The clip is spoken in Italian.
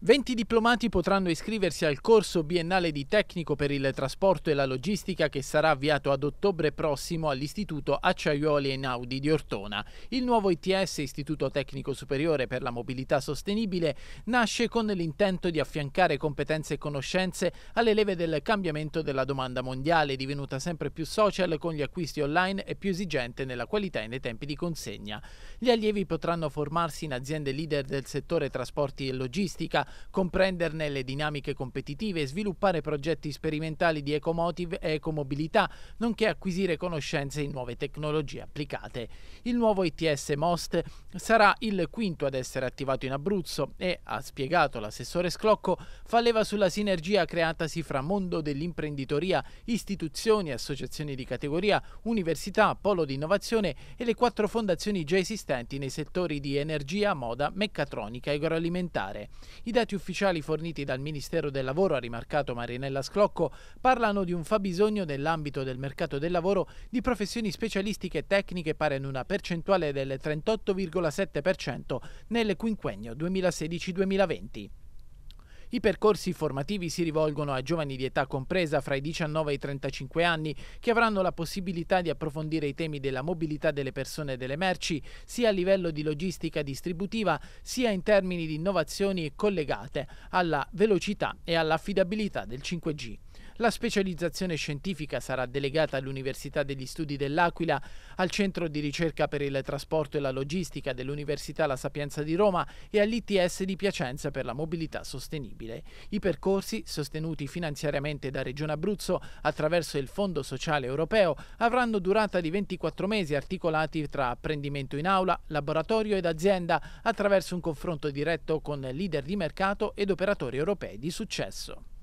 20 diplomati potranno iscriversi al corso biennale di tecnico per il trasporto e la logistica che sarà avviato ad ottobre prossimo all'Istituto Acciaiuoli e Naudi di Ortona. Il nuovo ITS, Istituto Tecnico Superiore per la Mobilità Sostenibile, nasce con l'intento di affiancare competenze e conoscenze alle leve del cambiamento della domanda mondiale, divenuta sempre più social con gli acquisti online e più esigente nella qualità e nei tempi di consegna. Gli allievi potranno formarsi in aziende leader del settore trasporti e logistica comprenderne le dinamiche competitive, sviluppare progetti sperimentali di ecomotive e ecomobilità, nonché acquisire conoscenze in nuove tecnologie applicate. Il nuovo ITS Most sarà il quinto ad essere attivato in Abruzzo e, ha spiegato l'assessore Sclocco, fa leva sulla sinergia creatasi fra mondo dell'imprenditoria, istituzioni, associazioni di categoria, università, polo di innovazione e le quattro fondazioni già esistenti nei settori di energia, moda, meccatronica e agroalimentare. I dati ufficiali forniti dal Ministero del Lavoro, ha rimarcato Marinella Sclocco, parlano di un fabbisogno nell'ambito del mercato del lavoro di professioni specialistiche e tecniche pari ad una percentuale del 38,7% nel quinquennio 2016-2020. I percorsi formativi si rivolgono a giovani di età compresa fra i 19 e i 35 anni che avranno la possibilità di approfondire i temi della mobilità delle persone e delle merci sia a livello di logistica distributiva sia in termini di innovazioni collegate alla velocità e all'affidabilità del 5G. La specializzazione scientifica sarà delegata all'Università degli Studi dell'Aquila, al Centro di ricerca per il trasporto e la logistica dell'Università La Sapienza di Roma e all'ITS di Piacenza per la mobilità sostenibile. I percorsi, sostenuti finanziariamente da Regione Abruzzo attraverso il Fondo Sociale Europeo, avranno durata di 24 mesi articolati tra apprendimento in aula, laboratorio ed azienda attraverso un confronto diretto con leader di mercato ed operatori europei di successo.